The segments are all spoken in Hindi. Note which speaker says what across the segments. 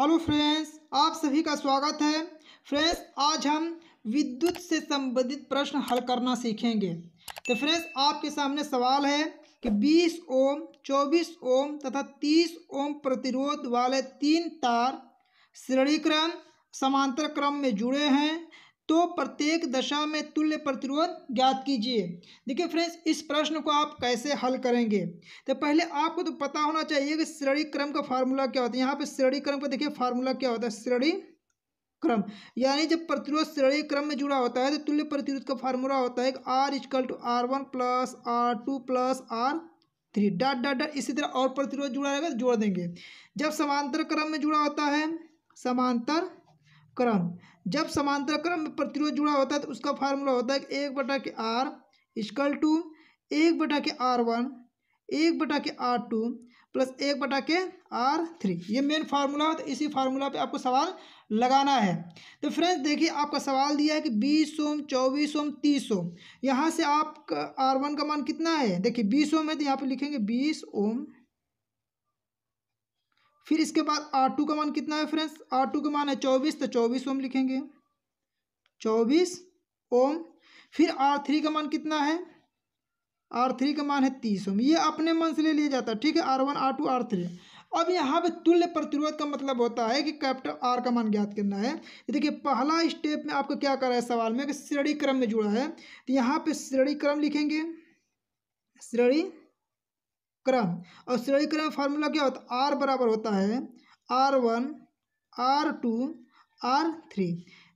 Speaker 1: हेलो फ्रेंड्स आप सभी का स्वागत है फ्रेंड्स आज हम विद्युत से संबंधित प्रश्न हल करना सीखेंगे तो फ्रेंड्स आपके सामने सवाल है कि 20 ओम 24 ओम तथा 30 ओम प्रतिरोध वाले तीन तार श्रेणी क्रम समांतर क्रम में जुड़े हैं तो प्रत्येक दशा में तुल्य प्रतिरोध ज्ञात कीजिए देखिए फ्रेंड्स इस प्रश्न को आप कैसे हल करेंगे तो पहले आपको तो पता होना चाहिए कि श्रेणी क्रम का फार्मूला क्या होता है यहाँ पे श्रेणी क्रम का देखिए फार्मूला क्या होता है श्रेणी क्रम यानी जब प्रतिरोध श्रेणी क्रम में जुड़ा होता है तो तुल्य प्रतिरोध का फार्मूला होता है R is equal to R one plus R two plus R three dot dot dot इसी तरह और प्रतिरोध जुड़ा रहेगा तो जोड़ देंगे जब समांतर क्रम में जुड़ा होता है समांतर क्रम जब समांतर क्रम में प्रतिरोध जुड़ा होता है तो उसका फार्मूला होता है कि एक बटा के आर स्कल टू एक बटा के आर वन एक बटा के आर टू प्लस एक बटा के आर थ्री ये मेन फार्मूला है तो इसी फार्मूला पे आपको सवाल लगाना है तो फ्रेंड्स देखिए आपका सवाल दिया है कि बीस ओम चौबीस ओम तीस ओम यहाँ से आप आर वन का मान कितना है देखिए बीस ओम है तो यहाँ पे लिखेंगे बीस ओम फिर इसके बाद आर टू का मान कितना है फ्रेंड्स आर टू का मान है चौबीस तो चौबीस ओम लिखेंगे चौबीस ओम फिर आर थ्री का मान कितना है आर थ्री का मान है तीस ओम ये अपने मन से ले लिया जाता है ठीक है R one R two R three अब यहाँ पे तुल्य प्रतिरोध का मतलब होता है कि कैपिटल आर का मान ज्ञात करना है देखिए पहला स्टेप में आपको क्या करा है सवाल में कि श्रेणी क्रम में जुड़ा है तो यहाँ पे श्रेणी क्रम लिखेंगे श्रेणी क्रम और श्रेणी क्रम फार्मूला क्या होता है आर बराबर होता है R one R two R three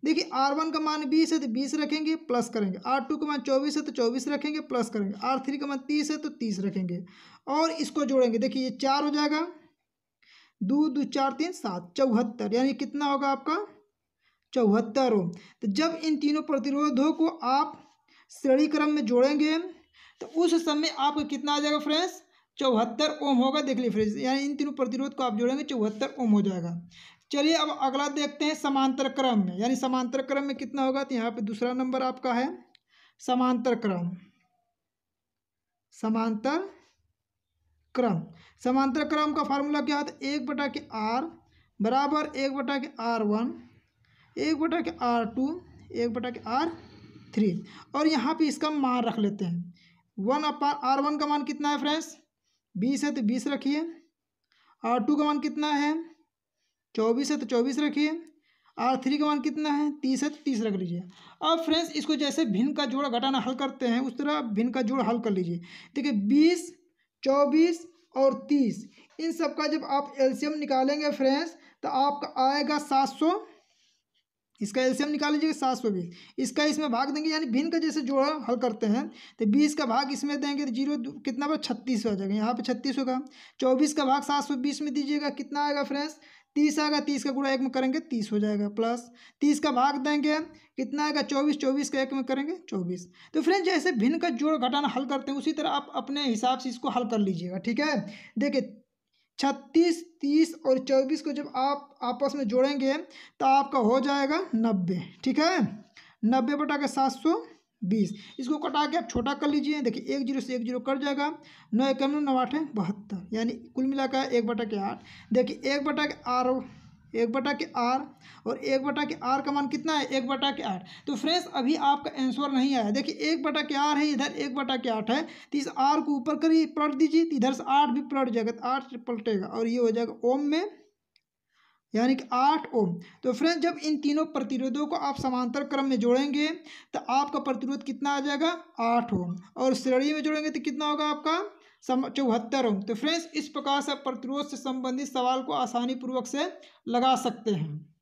Speaker 1: देखिए आर वन का मान बीस है तो बीस रखेंगे प्लस करेंगे आर टू का मान चौबीस है तो चौबीस रखेंगे प्लस करेंगे आर थ्री का मान तीस है तो तीस रखेंगे और इसको जोड़ेंगे देखिए ये चार हो जाएगा दो दो चार तीन सात चौहत्तर यानी कितना होगा आपका चौहत्तर हो तो जब इन तीनों प्रतिरोधों को आप श्रेणी क्रम में जोड़ेंगे तो उस समय आपका कितना आ जाएगा फ्रेंड्स चौहत्तर ओम होगा देख लीजिए फ्रेंड्स यानी इन तीनों प्रतिरोध को आप जोड़ेंगे चौहत्तर ओम हो जाएगा चलिए अब अगला देखते हैं समांतर क्रम में यानी समांतर क्रम में कितना होगा तो यहाँ पे दूसरा नंबर आपका है समांतर क्रम समांतर क्रम समांतर क्रम का फार्मूला क्या होता है एक बटा के आर बराबर एक बटा के आर वन एक बटा के आर टू एक बटा के आर थ्री और यहाँ पे इसका मान रख लेते हैं वन अपार आर वन का मान कितना है फ्रेंड्स बीस है तो बीस रखिए आर टू का मान कितना है चौबीस है तो चौबीस रखिए आर थ्री का मान कितना है तीस है तो तीस रख लीजिए अब फ्रेंड्स इसको जैसे भिन्न का जोड़ घटाना हल करते हैं उस तरह भिन्न का जोड़ हल कर लीजिए देखिए बीस चौबीस और तीस इन सब का जब आप एलसीएम निकालेंगे फ्रेंड्स तो आपका आएगा सात सौ इसका एल्सियम निकाल लीजिएगा सात सौ बीस इसका इसमें भाग देंगे यानी भिन्न का जैसे जोड़ा हल करते हैं तो बीस का भाग इसमें देंगे तो जीरो कितना पर छत्तीस हो जाएगा यहाँ पे छत्तीस होगा चौबीस का भाग सात सौ बीस में दीजिएगा कितना आएगा फ्रेंड्स तीस आएगा तीस का गुड़ा एक में करेंगे तीस हो जाएगा प्लस तीस का भाग देंगे कितना आएगा चौबीस चौबीस का एक में करेंगे चौबीस तो फ्रेंड जैसे भिन्न का जोड़ घटाना हल करते हैं उसी तरह आप अपने हिसाब से इसको हल कर लीजिएगा ठीक है देखिए छत्तीस तीस और चौबीस को जब आप आपस में जोड़ेंगे तो आपका हो जाएगा नब्बे ठीक है नब्बे बटा के सात सौ बीस इसको कटा के आप छोटा कर लीजिए देखिए एक जीरो से एक जीरो कट जाएगा नौ एक नौ आठ है बहत्तर यानी कुल मिलाकर एक बटा के आठ देखिए एक बटा के आर एक बटा के आर और एक बटा के आर का मान कितना है एक बटा के आठ तो फ्रेंड्स अभी आपका आंसर नहीं आया देखिए एक बटा के आर है इधर एक बटा के आठ है तो इस आर को ऊपर करिए पलट दीजिए तो इधर से आठ भी पलट जाएगा तो आठ पलटेगा और ये हो जाएगा ओम में यानी कि आठ ओम तो फ्रेंड्स जब इन तीनों प्रतिरोधों को आप समांतर क्रम में जोड़ेंगे तो आपका प्रतिरोध कितना आ जाएगा आठ ओम और श्रेणी में जोड़ेंगे तो कितना होगा आपका सम चौहत्तर ओम तो फ्रेंड्स इस प्रकार से प्रतिरोध से संबंधित सवाल को आसानी पूर्वक से लगा सकते हैं